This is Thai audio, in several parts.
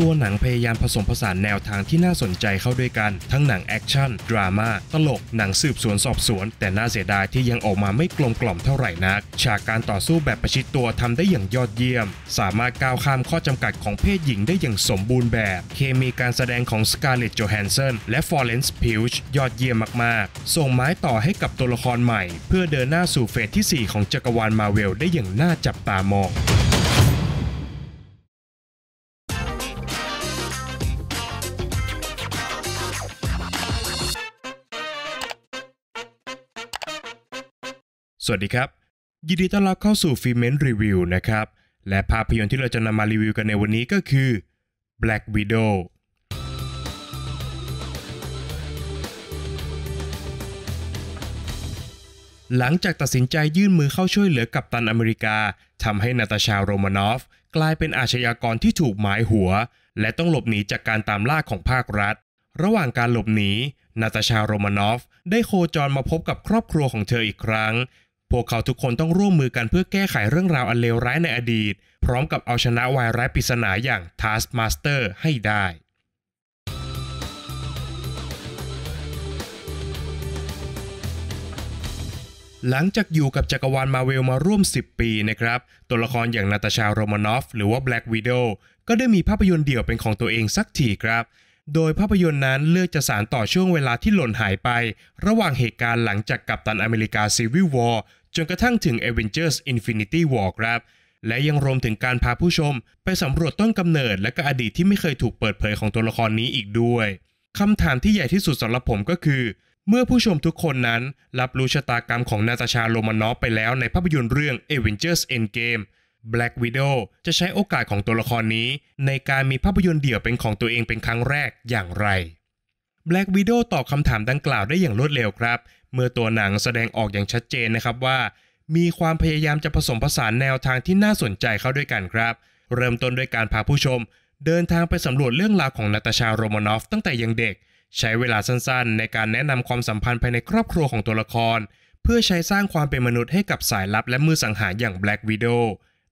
ตัวหนังพยายามผสมผสานแนวทางที่น่าสนใจเข้าด้วยกัน ทั้งหนังแอคชั่น ดราม่าตลกหนังสืบสวนสอบสวน แต่น่าเสียดายที่ยังออกมาไม่กลมกล่อมเท่าไหร่นักฉากการต่อสู้แบบประชิดตัวทำได้อย่างยอดเยี่ยม สามารถก้าวข้ามข้อจำกัดของเพศหญิงได้อย่างสมบูรณ์แบบ เคมีการแสดงของสกาเลตต์จอแฮนเซนและฟอร์เรนซ์พิวช์ยอดเยี่ยมมากๆ ส่งไม้ต่อให้กับตัวละครใหม่เพื่อเดินหน้าสู่เฟสที่4 ของจักรวาลมาเวลได้อย่างน่าจับตามองวัสดีครับ ยินดีต้อนรับเข้าสู่ฟิเมนรีวิวนะครับ และภาพยนตร์ที่เราจะนำมารีวิวกันในวันนี้ก็คือ Black Widow หลังจากตัดสินใจยื่นมือเข้าช่วยเหลือกัปตันอเมริกาทำให้นาตาชาโรมานอฟกลายเป็นอาชญากรที่ถูกหมายหัว และต้องหลบหนีจากการตามล่าของภาครัฐ ระหว่างการหลบหนีนาตาชาโรมานอฟได้โคจรมาพบกับครอบครัวของเธออีกครั้งพวกเขาทุกคนต้องร่วมมือกันเพื่อแก้ไขเรื่องราวอันเลวร้ายในอดีต พร้อมกับเอาชนะวายร้ายปริศนาอย่าง Taskmaster ให้ได้ หลังจากอยู่กับจักรวาลมาเวลมาร่วม 10 ปีนะครับ ตัวละครอย่างนาตาชาโรมานอฟหรือว่าแบล็กวีด o w ก็ได้มีภาพยนตร์เดี่ยวเป็นของตัวเองสักทีครับ โดยภาพยนตร์นั้นเลือกจะสารต่อช่วงเวลาที่หล่นหายไป ระหว่างเหตุการณ์หลังจากกัปตันอเมริกาซีวิววอร์จนกระทั่งถึง Avengers Infinity War ครับ และยังรวมถึงการพาผู้ชมไปสำรวจต้นกำเนิด และก็อดีตที่ไม่เคยถูกเปิดเผยของตัวละครนี้อีกด้วย คำถามที่ใหญ่ที่สุดสำหรับผมก็คือ เมื่อผู้ชมทุกคนนั้น รับรู้ชะตากรรมของนาตาชาโรมานอฟไปแล้วในภาพยนตร์เรื่อง Avengers Endgame Black Widow จะใช้โอกาสของตัวละครนี้ ในการมีภาพยนตร์เดี่ยวเป็นของตัวเองเป็นครั้งแรกอย่างไร Black Widow ตอบคำถามดังกล่าวได้อย่างรวดเร็วครับเมื่อตัวหนังแสดงออกอย่างชัดเจนนะครับว่า มีความพยายามจะผสมผสานแนวทางที่น่าสนใจเข้าด้วยกันครับ เริ่มต้นด้วยการพาผู้ชม เดินทางไปสำรวจเรื่องราวของนาตาชาโรมานอฟตั้งแต่ยังเด็ก ใช้เวลาสั้นๆ ในการแนะนำความสัมพันธ์ภายในครอบครัวของตัวละคร เพื่อใช้สร้างความเป็นมนุษย์ให้กับสายลับและมือสังหารอย่างแบล็กวิดโอ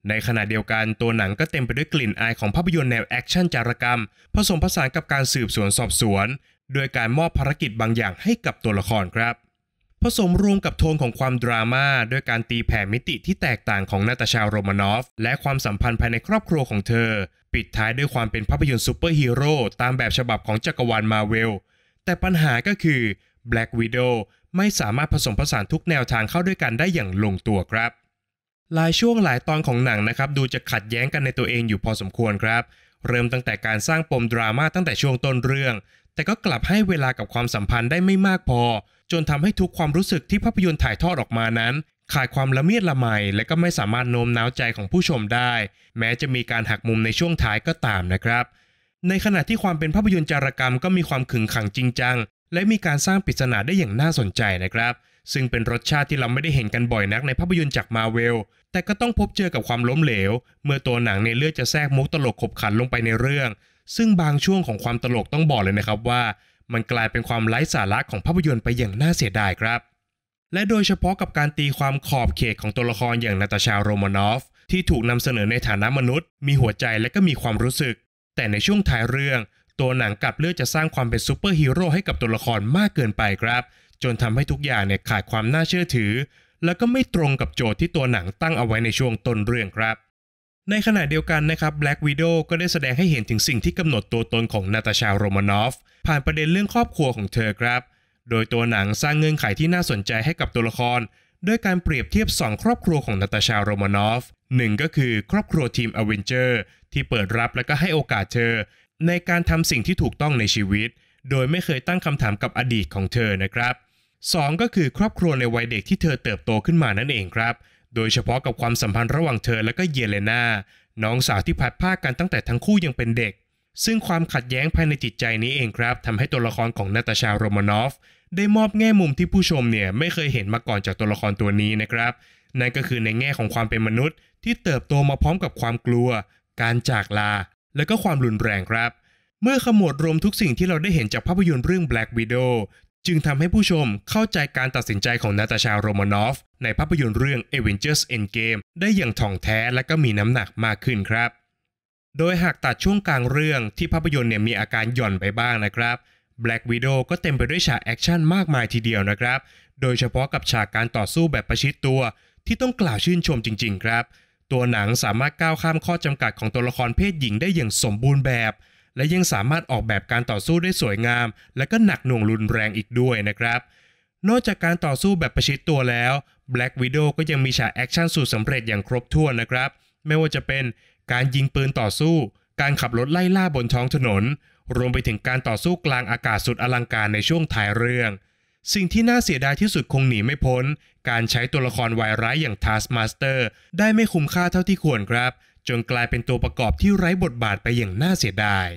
ในขณะเดียวกันตัวหนังก็เต็มไปด้วยกลิ่นอายของภาพยนตร์แนวแอคชั่นจารกรรมผสมผสานกับการสืบสวนสอบสวน โดยการมอบภารกิจบางอย่างให้กับตัวละครครับผสมรวมกับโทนของความดราม่าด้วยการตีแผ่มิติที่แตกต่างของนาตาชาโรมานอฟ และความสัมพันธ์ภายในครอบครัวของเธอ ปิดท้ายด้วยความเป็นภาพยนตร์ซูเปอร์ฮีโร่ตามแบบฉบับของจักรวาลมาเวล แต่ปัญหาก็คือ Black Widow ไม่สามารถผสมผสานทุกแนวทางเข้าด้วยกันได้อย่างลงตัวครับหลายช่วงหลายตอนของหนังนะครับดูจะขัดแย้งกันในตัวเองอยู่พอสมควรครับ เริ่มตั้งแต่การสร้างปมดราม่าตั้งแต่ช่วงต้นเรื่อง แต่ก็กลับให้เวลากับความสัมพันธ์ได้ไม่มากพอจนทำให้ทุกความรู้สึกที่ภาพยนตร์ถ่ายทอดออกมานั้น ขาดความละเมียดละไมและก็ไม่สามารถโน้มน้าวใจของผู้ชมได้ แม้จะมีการหักมุมในช่วงท้ายก็ตามนะครับ ในขณะที่ความเป็นภาพยนตร์จารกรรมก็มีความขึงขังจริงจัง และมีการสร้างปริศนาได้อย่างน่าสนใจนะครับ ซึ่งเป็นรสชาติที่เราไม่ได้เห็นกันบ่อยนัก ในภาพยนตร์จากมาเวลแต่ก็ต้องพบเจอกับความล้มเหลว เมื่อตัวหนังในเลือดจะแทรกมุกตลกขบขันลงไปในเรื่อง ซึ่งบางช่วงของความตลกต้องบอกเลยนะครับว่ามันกลายเป็นความไร้สาระของภาพยนตร์ไปอย่างน่าเสียดายครับ และโดยเฉพาะกับการตีความขอบเขตของตัวละครอย่างนาตาชาโรมานอฟที่ถูกนำเสนอในฐานะมนุษย์ มีหัวใจและก็มีความรู้สึก แต่ในช่วงท้ายเรื่อง ตัวหนังกลับเลือกจะสร้างความเป็นซูเปอร์ฮีโร่ให้กับตัวละครมากเกินไปครับ จนทำให้ทุกอย่างเนี่ยขาดความน่าเชื่อถือ แล้วก็ไม่ตรงกับโจทย์ที่ตัวหนังตั้งเอาไว้ในช่วงต้นเรื่องครับ ในขณะเดียวกันนะครับ Black Widow ก็ได้แสดงให้เห็นถึงสิ่งที่กำหนดตัวตนของนาตาชาโรมานอฟผ่านประเด็นเรื่องครอบครัวของเธอครับ โดยตัวหนังสร้างเงื่อนไขที่น่าสนใจให้กับตัวละครด้วยการเปรียบเทียบ 2ครอบครัวของนาตาชาโรมานอฟหนึ่งก็คือ ครอบครัวทีมอเวนเจอร์ที่เปิดรับและก็ให้โอกาสเธอ ในการทำสิ่งที่ถูกต้องในชีวิต โดยไม่เคยตั้งคำถามกับอดีตของเธอนะครับ2ก็คือครอบครัวในวัยเด็กที่เธอเติบโตขึ้นมานั่นเองครับ โดยเฉพาะกับความสัมพันธ์ระหว่างเธอและก็เยเลนาน้องสาวที่พัด้ากันตั้งแต่ทั้งคู่ยังเป็นเด็กซึ่งความขัดแย้งภายในจิตใจนี้เองครับทำให้ตัวละครของนาตาชาโรมานอฟได้มอบแง่มุมที่ผู้ชมเนี่ยไม่เคยเห็นมาก่อนจากตัวละครตัวนี้นะครับ นั่นก็คือในแง่ของความเป็นมนุษย์ที่เติบโตมาพร้อมกับความกลัว การจากลา และก็ความรุนแรงครับ เมื่อขมวดรวมทุกสิ่งที่เราได้เห็นจากภาพยนตร์เรื่อง Black Widow จึงทำให้ผู้ชมเข้าใจการตัดสินใจของนาตาชาโรมานอฟในภาพยนตร์เรื่อง Avengers Endgame ได้อย่างถ่องแท้และก็มีน้ำหนักมากขึ้นครับโดยหากตัดช่วงกลางเรื่องที่ภาพยนตร์เนี่ยมีอาการหย่อนไปบ้างนะครับ Black Widow ก็เต็มไปด้วยฉากแอคชั่นมากมายทีเดียวนะครับ โดยเฉพาะกับฉากการต่อสู้แบบประชิดตัว ที่ต้องกล่าวชื่นชมจริงๆครับ ตัวหนังสามารถก้าวข้ามข้อจำกัดของตัวละครเพศหญิงได้อย่างสมบูรณ์แบบ และยังสามารถออกแบบการต่อสู้ได้สวยงาม และก็หนักหน่วงรุนแรงอีกด้วยนะครับ นอกจากการต่อสู้แบบประชิดตัวแล้ว Black Widow ก็ยังมีฉากแอคชั่นสุดสำเร็จอย่างครบถ้วนนะครับไม่ว่าจะเป็นการยิงปืนต่อสู้ การขับรถไล่ล่าบนท้องถนน รวมไปถึงการต่อสู้กลางอากาศสุดอลังการในช่วงถ่ายเรื่อง สิ่งที่น่าเสียดายที่สุดคงหนีไม่พ้น การใช้ตัวละครวายร้ายอย่างทัสมาสเตอร์ได้ไม่คุ้มค่าเท่าที่ควรครับ จนกลายเป็นตัวประกอบที่ไร้บทบาทไปอย่างน่าเสียดาย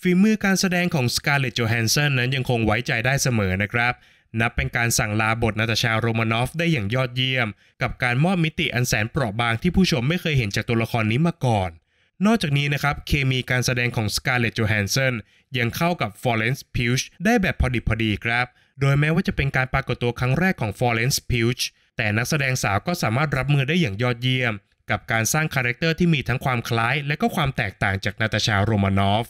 ฝีมือการแสดงของสการ์เล็ตโจแฮนสันนั้นยังคงไว้ใจได้เสมอนะครับนับเป็นการสั่งลาบทนาตาชาโรมานอฟได้อย่างยอดเยี่ยม กับการมอบมิติอันแสนเปราะบางที่ผู้ชมไม่เคยเห็นจากตัวละครนี้มาก่อน นอกจากนี้นะครับเคมีการแสดงของสการ์เลตต์โจแฮนเซนยังเข้ากับฟอร์เรนซ์พิวช์ได้แบบพอดีพอดีครับ โดยแม้ว่าจะเป็นการปรากฏตัวครั้งแรกของฟอร์เรนซ์พิวช์แต่นักแสดงสาวก็สามารถรับมือได้อย่างยอดเยี่ยม กับการสร้างคาแรคเตอร์ที่มีทั้งความคล้ายและก็ความแตกต่างจากนาตาชาโรมานอฟ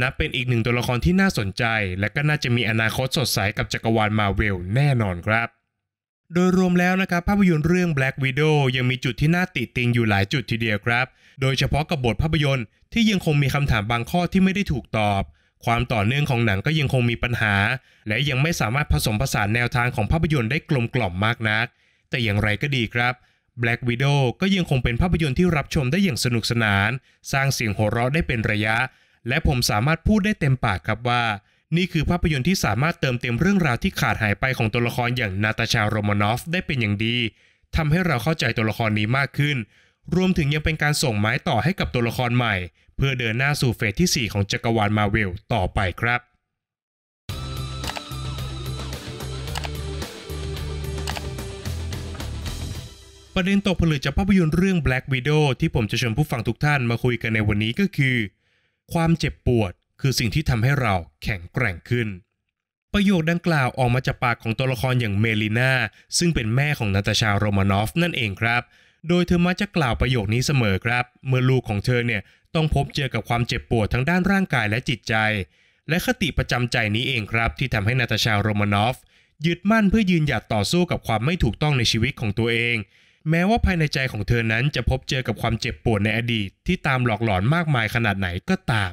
นับเป็นอีกหนึ่งตัวละครที่น่าสนใจ และก็น่าจะมีอนาคตสดใสกับจักรวาลมาเวลแน่นอนครับ โดยรวมแล้วนะครับ ภาพยนตร์เรื่อง Black Widow ยังมีจุดที่น่าติติงอยู่หลายจุดทีเดียวครับ โดยเฉพาะกับบทภาพยนตร์ที่ยังคงมีคำถามบางข้อที่ไม่ได้ถูกตอบ ความต่อเนื่องของหนังก็ยังคงมีปัญหา และยังไม่สามารถผสมผสานแนวทางของภาพยนตร์ได้กลมกล่อมมากนัก แต่อย่างไรก็ดีครับ Black Widow ก็ยังคงเป็นภาพยนตร์ที่รับชมได้อย่างสนุกสนาน สร้างเสียงโหเราะได้เป็นระยะและผมสามารถพูดได้เต็มปากครับว่า นี่คือภาพยนตร์ที่สามารถเติมเต็มเรื่องราวที่ขาดหายไปของตัวละครอย่างนาตาชาโรมานอฟได้เป็นอย่างดี ทำให้เราเข้าใจตัวละครนี้มากขึ้น รวมถึงยังเป็นการส่งไม้ต่อให้กับตัวละครใหม่ เพื่อเดินหน้าสู่เฟสที่ 4 ของจักรวาลมาเวลต่อไปครับ ประเด็นตกผลึกจากภาพยนตร์เรื่อง Black Widow ที่ผมจะเชิญผู้ฟังทุกท่านมาคุยกันในวันนี้ก็คือความเจ็บปวด คือสิ่งที่ทำให้เราแข็งแกร่งขึ้น ประโยคดังกล่าวออกมาจากปากของตัวละครอย่างเมลิน่าซึ่งเป็นแม่ของนาตาชาโรมานอฟนั่นเองครับ โดยเธอมักจะกล่าวประโยคนี้เสมอครับ เมื่อลูกของเธอเนี่ยต้องพบเจอกับความเจ็บปวดทั้งด้านร่างกายและจิตใจ และคติประจำใจนี้เองครับ ที่ทำให้นาตาชาโรมานอฟยึดมั่นเพื่อยืนหยัดต่อสู้กับความไม่ถูกต้องในชีวิตของตัวเองแม้ว่าภายในใจของเธอนั้นจะพบเจอกับความเจ็บปวดในอดีตที่ตามหลอกหลอนมากมายขนาดไหนก็ตาม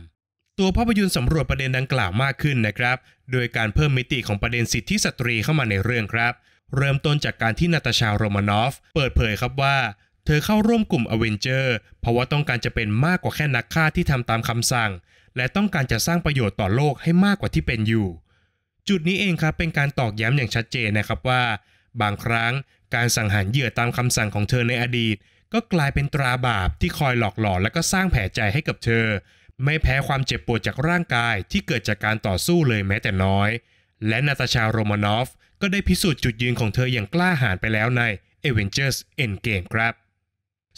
ตัวภาพยนตร์สำรวจประเด็นดังกล่าวมากขึ้นนะครับ โดยการเพิ่มมิติของประเด็นสิทธิสตรีเข้ามาในเรื่องครับ เริ่มต้นจากการที่นาตาชาโรมานอฟ เปิดเผยครับว่า เธอเข้าร่วมกลุ่มอเวนเจอร์เพราะว่าต้องการจะเป็นมากกว่าแค่นักฆ่าที่ทำตามคำสั่ง และต้องการจะสร้างประโยชน์ต่อโลกให้มากกว่าที่เป็นอยู่ จุดนี้เองครับเป็นการตอกย้ำอย่างชัดเจนนะครับว่า บางครั้งการสังหารเหยื่อตามคำสั่งของเธอในอดีต ก็กลายเป็นตราบาปที่คอยหลอกหลอนและก็สร้างแผลใจให้กับเธอ ไม่แพ้ความเจ็บปวดจากร่างกายที่เกิดจากการต่อสู้เลยแม้แต่น้อย และนาตาชาโรมานอฟก็ได้พิสูจน์จุดยืนของเธออย่างกล้าหาญไปแล้วใน Avengers Endgame ครับ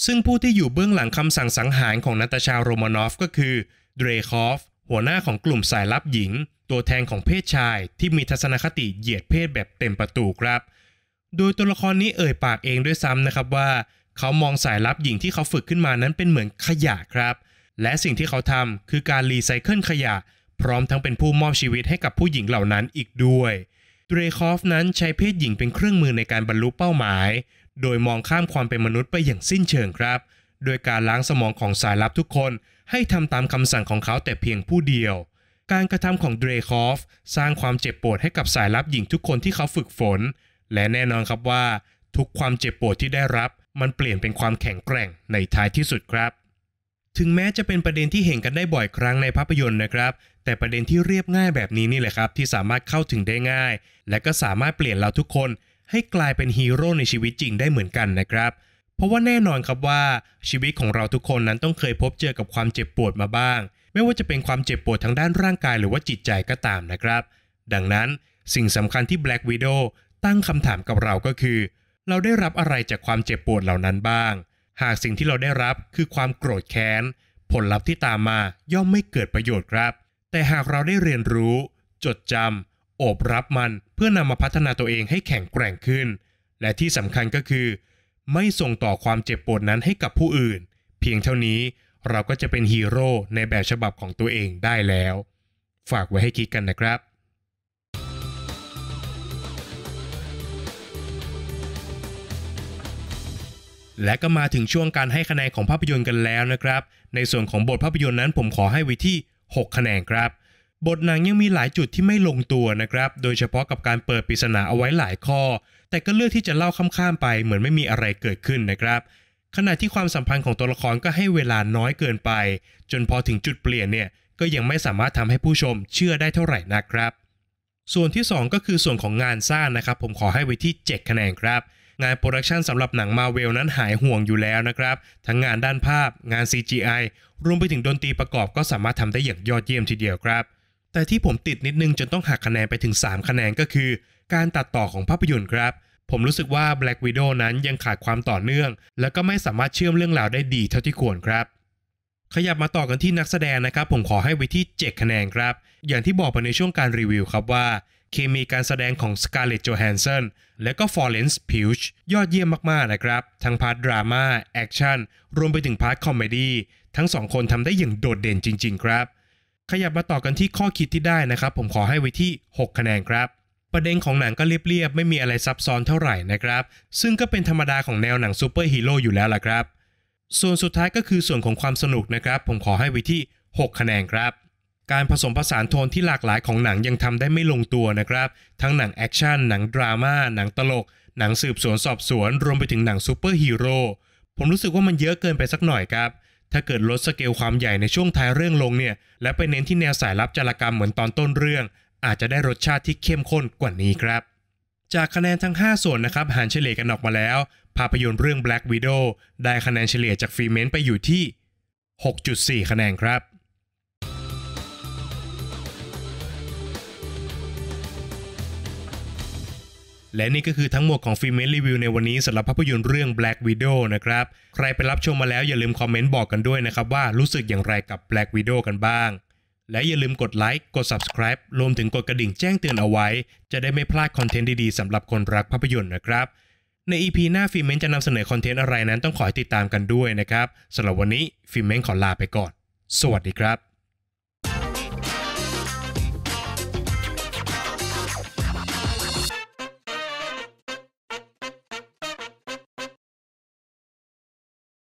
ซึ่งผู้ที่อยู่เบื้องหลังคำสั่งสังหารของนาตาชาโรมานอฟก็คือเดรคอฟหัวหน้าของกลุ่มสายลับหญิง ตัวแทนของเพศชาย ที่มีทัศนคติเหยียดเพศแบบเต็มประตูครับโดยตัวละครนี้เอ่ยปากเองด้วยซ้ำนะครับว่า เขามองสายลับหญิงที่เขาฝึกขึ้นมานั้นเป็นเหมือนขยะครับ และสิ่งที่เขาทำคือการรีไซเคิลขยะ พร้อมทั้งเป็นผู้มอบชีวิตให้กับผู้หญิงเหล่านั้นอีกด้วยเดรคอฟนั้นใช้เพศหญิงเป็นเครื่องมือในการบรรลุเป้าหมาย โดยมองข้ามความเป็นมนุษย์ไปอย่างสิ้นเชิงครับ โดยการล้างสมองของสายลับทุกคน ให้ทำตามคำสั่งของเขาแต่เพียงผู้เดียว การกระทำของเดรคอฟสร้างความเจ็บปวดให้กับสายลับหญิงทุกคนที่เขาฝึกฝนและแน่นอนครับว่าทุกความเจ็บปวดที่ได้รับ มันเปลี่ยนเป็นความแข็งแกร่งในท้ายที่สุดครับ ถึงแม้จะเป็นประเด็นที่เห็นกันได้บ่อยครั้งในภาพยนตร์นะครับ แต่ประเด็นที่เรียบง่ายแบบนี้นี่แหละครับ ที่สามารถเข้าถึงได้ง่าย และก็สามารถเปลี่ยนเราทุกคนให้กลายเป็นฮีโร่ในชีวิตจริงได้เหมือนกันนะครับเพราะว่าแน่นอนครับว่าชีวิตของเราทุกคนนั้นต้องเคยพบเจอกับความเจ็บปวดมาบ้าง ไม่ว่าจะเป็นความเจ็บปวดทางด้านร่างกายหรือว่าจิตใจก็ตามนะครับ ดังนั้นสิ่งสำคัญที่ Black Widow ตั้งคำถามกับเราก็คือเราได้รับอะไรจากความเจ็บปวดเหล่านั้นบ้าง หากสิ่งที่เราได้รับคือความโกรธแค้น ผลลัพธ์ที่ตามมาย่อมไม่เกิดประโยชน์ครับ แต่หากเราได้เรียนรู้ จดจำโอบรับมัน เพื่อนำมาพัฒนาตัวเองให้แข็งแกร่งขึ้น และที่สำคัญก็คือ ไม่ส่งต่อความเจ็บปวดนั้นให้กับผู้อื่น เพียงเท่านี้เราก็จะเป็นฮีโร่ในแบบฉบับของตัวเองได้แล้ว ฝากไว้ให้คิดกันนะครับและก็มาถึงช่วงการให้คะแนนของภาพยนตร์กันแล้วนะครับ ในส่วนของบทภาพยนตร์นั้น ผมขอให้ไว้ที่ 6 คะแนนครับ บทหนังยังมีหลายจุดที่ไม่ลงตัวนะครับ โดยเฉพาะกับการเปิดปริศนาเอาไว้หลายข้อ แต่ก็เลือกที่จะเล่าข้ามๆไป เหมือนไม่มีอะไรเกิดขึ้นนะครับ ขณะที่ความสัมพันธ์ของตัวละครก็ให้เวลาน้อยเกินไป จนพอถึงจุดเปลี่ยนเนี่ยก็ยังไม่สามารถทำให้ผู้ชมเชื่อได้เท่าไหร่นะครับ ส่วนที่ 2 ก็คือส่วนของงานสร้างนะครับ ผมขอให้ไว้ที่7คะแนนครับงานโปรดักชันสำหรับหนังมาเวลนั้นหายห่วงอยู่แล้วนะครับ ทั้งงานด้านภาพ งาน CGI รวมไปถึงดนตรีประกอบก็สามารถทำได้อย่างยอดเยี่ยมทีเดียวครับ แต่ที่ผมติดนิดนึงจนต้องหักคะแนนไปถึง 3 คะแนนก็คือการตัดต่อของภาพยนตร์ครับ ผมรู้สึกว่า Black Widow นั้นยังขาดความต่อเนื่อง และก็ไม่สามารถเชื่อมเรื่องราวได้ดีเท่าที่ควรครับ ขยับมาต่อกันที่นักแสดงนะครับ ผมขอให้ไว้ที่ 7 คะแนนครับ อย่างที่บอกไปในช่วงการรีวิว ครับว่าเคมีการแสดงของสการ์เลตโจแฮนเซนและก็ฟอร์เรนซ์พิวช์ยอดเยี่ยมมากๆนะครับ ทั้งพาร์ทดราม่าแอคชั่น รวมไปถึงพาร์ทคอมเมดี้ทั้งสองคนทำได้อย่างโดดเด่นจริงๆครับ ขยับมาต่อกันที่ข้อคิดที่ได้นะครับ ผมขอให้ไว้ที่ 6 คะแนนครับ ประเด็นของหนังก็เรียบๆ ไม่มีอะไรซับซ้อนเท่าไหร่นะครับ ซึ่งก็เป็นธรรมดาของแนวหนังซูเปอร์ฮีโร่อยู่แล้วล่ะครับ ส่วนสุดท้ายก็คือส่วนของความสนุกนะครับ ผมขอให้ไว้ที่6คะแนนครับการผสมผสานโทนที่หลากหลายของหนังยังทำได้ไม่ลงตัวนะครับ ทั้งหนังแอคชั่น หนังดราม่า หนังตลก หนังสืบสวนสอบสวน รวมไปถึงหนังซูเปอร์ฮีโร่ ผมรู้สึกว่ามันเยอะเกินไปสักหน่อยครับ ถ้าเกิดลดสเกลความใหญ่ในช่วงท้ายเรื่องลงเนี่ย และไปเน้นที่แนวสายลับจารกรรมเหมือนตอนต้นเรื่อง อาจจะได้รสชาติที่เข้มข้นกว่านี้ครับ จากคะแนนทั้ง 5 ส่วนนะครับหันเฉลี่ยกันออกมาแล้ว ภาพยนตร์เรื่อง Black Widow ได้คะแนนเฉลี่ยจากฟรีเมนต์ไปอยู่ที่ 6.4 คะแนนครับและนี่ก็คือทั้งหมดของฟิเมนรีวิวในวันนี้สำหรับภาพยนตร์เรื่อง Black Widow นะครับ ใครไปรับชมมาแล้วอย่าลืมคอมเมนต์บอกกันด้วยนะครับ ว่ารู้สึกอย่างไรกับ Black Widow กันบ้าง และอย่าลืมกดไลค์กด subscribe รวมถึงกดกระดิ่งแจ้งเตือนเอาไว้ จะได้ไม่พลาดคอนเทนต์ดีๆสำหรับคนรักภาพยนตร์นะครับ ใน EP หน้าฟิเมนจะนำเสนอคอนเทนต์อะไรนั้นต้องขอติดตามกันด้วยนะครับสำหรับวันนี้ฟิเมนขอลาไปก่อน สวัสดีครับ